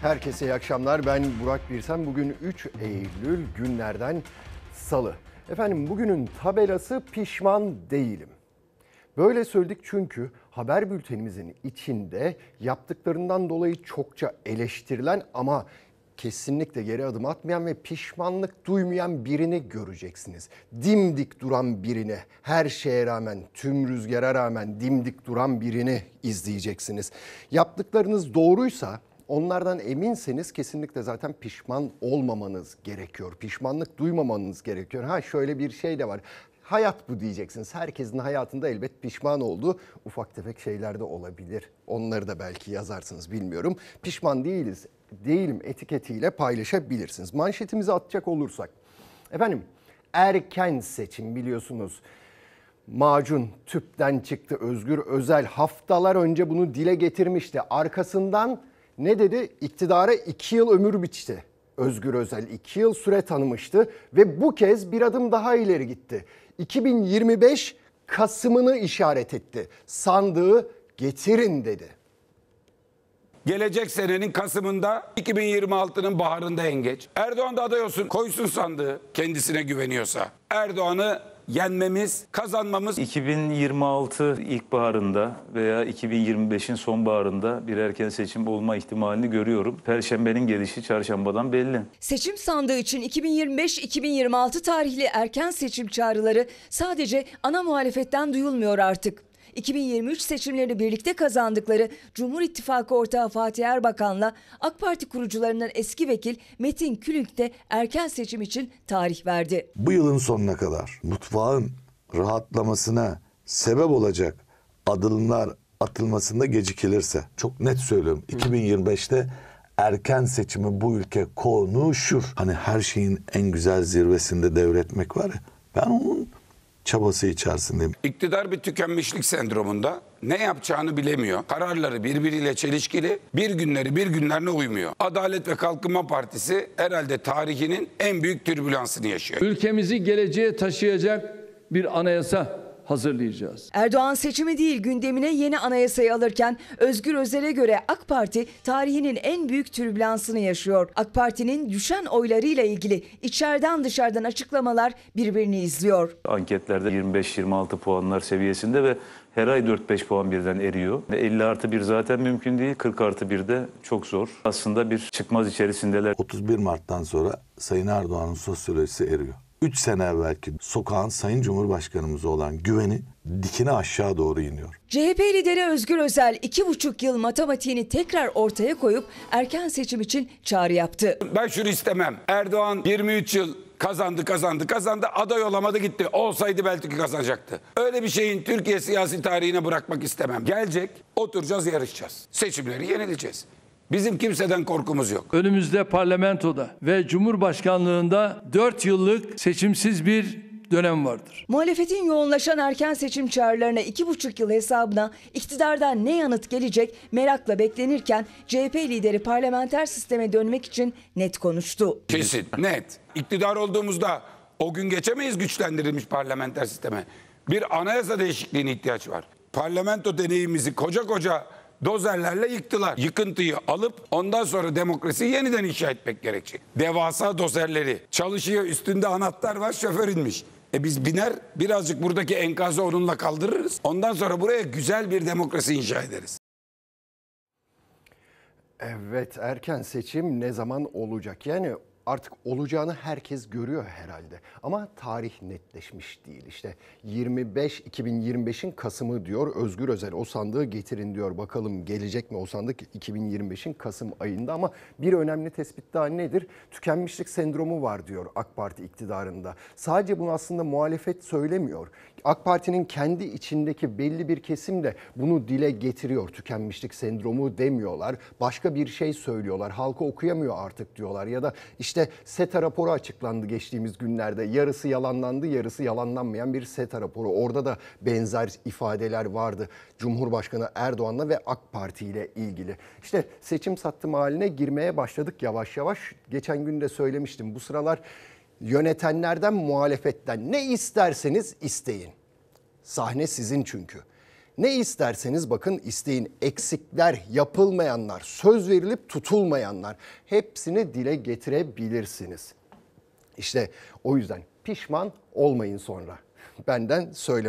Herkese iyi akşamlar. Ben Burak Birsen. Bugün 3 Eylül günlerden salı. Efendim bugünün tabelası pişman değilim. Böyle söyledik çünkü haber bültenimizin içinde yaptıklarından dolayı çokça eleştirilen ama kesinlikle geri adım atmayan ve pişmanlık duymayan birini göreceksiniz. Dimdik duran birini, her şeye rağmen, tüm rüzgara rağmen dimdik duran birini izleyeceksiniz. Yaptıklarınız doğruysa Onlardan eminseniz kesinlikle zaten pişman olmamanız gerekiyor. Pişmanlık duymamanız gerekiyor. Ha şöyle bir şey de var hayat bu diyeceksiniz. Herkesin hayatında elbet pişman olduğu ufak tefek şeyler de olabilir. Onları da belki yazarsınız bilmiyorum. Pişman değiliz, değilim etiketiyle paylaşabilirsiniz. Manşetimizi atacak olursak. Efendim erken seçim biliyorsunuz. Macun tüpten çıktı Özgür Özel haftalar önce bunu dile getirmişti. Arkasından ne dedi? İktidara iki yıl ömür biçti. Özgür Özel iki yıl süre tanımıştı ve bu kez bir adım daha ileri gitti. 2025 Kasım'ını işaret etti. Sandığı getirin dedi. Gelecek senenin Kasım'ında 2026'nın baharında en geç. Erdoğan da aday olsun koysun sandığı kendisine güveniyorsa. Erdoğan'ı yenmemiz, kazanmamız. 2026 ilkbaharında veya 2025'in sonbaharında bir erken seçim olma ihtimalini görüyorum. Perşembenin gelişi çarşambadan belli. Seçim sandığı için 2025-2026 tarihli erken seçim çağrıları sadece ana muhalefetten duyulmuyor artık. 2023 seçimlerini birlikte kazandıkları Cumhur İttifakı ortağı Fatih Erbakan'la AK Parti kurucularından eski vekil Metin Külünk de erken seçim için tarih verdi. Bu yılın sonuna kadar mutfağın rahatlamasına sebep olacak adımlar atılmasında gecikilirse çok net söylüyorum 2025'te erken seçimi bu ülke konuşur. Hani her şeyin en güzel zirvesinde devretmek var ya ben onun çabası içerisindeyim. İktidar bir tükenmişlik sendromunda ne yapacağını bilemiyor. Kararları birbiriyle çelişkili, bir günleri bir günlerine uymuyor. Adalet ve Kalkınma Partisi herhalde tarihinin en büyük türbülansını yaşıyor. Ülkemizi geleceğe taşıyacak bir anayasa hazırlayacağız. Erdoğan seçimi değil gündemine yeni anayasayı alırken Özgür Özel'e göre AK Parti tarihinin en büyük türbülansını yaşıyor. AK Parti'nin düşen oylarıyla ilgili içeriden dışarıdan açıklamalar birbirini izliyor. Anketlerde 25-26 puanlar seviyesinde ve her ay 4-5 puan birden eriyor. 50 artı 1 zaten mümkün değil. 40 artı 1 de çok zor. Aslında bir çıkmaz içerisindeler. 31 Mart'tan sonra Sayın Erdoğan'ın sosyolojisi eriyor. 3 sene evvelki sokağın Sayın cumhurbaşkanımız olan güveni dikine aşağı doğru iniyor. CHP lideri Özgür Özel 2,5 yıl matematiğini tekrar ortaya koyup erken seçim için çağrı yaptı. Ben şunu istemem. Erdoğan 23 yıl kazandı kazandı kazandı aday olamadı gitti. Olsaydı belki kazanacaktı. Öyle bir şeyin Türkiye siyasi tarihine bırakmak istemem. Gelecek oturacağız yarışacağız. Seçimleri yenileceğiz. Bizim kimseden korkumuz yok. Önümüzde parlamentoda ve Cumhurbaşkanlığında 4 yıllık seçimsiz bir dönem vardır. Muhalefetin yoğunlaşan erken seçim çağrılarına iki buçuk yıl hesabına iktidardan ne yanıt gelecek merakla beklenirken CHP lideri parlamenter sisteme dönmek için net konuştu. Kesin, net. İktidar olduğumuzda o gün geçemeyiz güçlendirilmiş parlamenter sisteme. Bir anayasa değişikliğine ihtiyaç var. Parlamento deneyimimizi koca koca dozerlerle yıktılar. Yıkıntıyı alıp ondan sonra demokrasiyi yeniden inşa etmek gerekecek. Devasa dozerleri çalışıyor üstünde anahtar var şoför inmiş. E biz biner birazcık buradaki enkazı onunla kaldırırız. Ondan sonra buraya güzel bir demokrasi inşa ederiz. Evet erken seçim ne zaman olacak? Yani artık olacağını herkes görüyor herhalde. Ama tarih netleşmiş değil. İşte 25 2025'in Kasım'ı diyor Özgür Özel o sandığı getirin diyor. Bakalım gelecek mi o sandık 2025'in Kasım ayında ama bir önemli tespit daha nedir? Tükenmişlik sendromu var diyor AK Parti iktidarında. Sadece bunu aslında muhalefet söylemiyor. AK Parti'nin kendi içindeki belli bir kesim de bunu dile getiriyor. Tükenmişlik sendromu demiyorlar. Başka bir şey söylüyorlar. Halka okuyamıyor artık diyorlar ya da işte işte SETA raporu açıklandı geçtiğimiz günlerde. Yarısı yalanlandı, yarısı yalanlanmayan bir SETA raporu. Orada da benzer ifadeler vardı Cumhurbaşkanı Erdoğan'la ve AK Parti ile ilgili. İşte seçim sattım haline girmeye başladık yavaş yavaş. Geçen gün de söylemiştim bu sıralar yönetenlerden, muhalefetten ne isterseniz isteyin. Sahne sizin çünkü. Ne isterseniz bakın isteyin eksikler, yapılmayanlar, söz verilip tutulmayanlar hepsini dile getirebilirsiniz. İşte o yüzden pişman olmayın sonra benden söylemesi.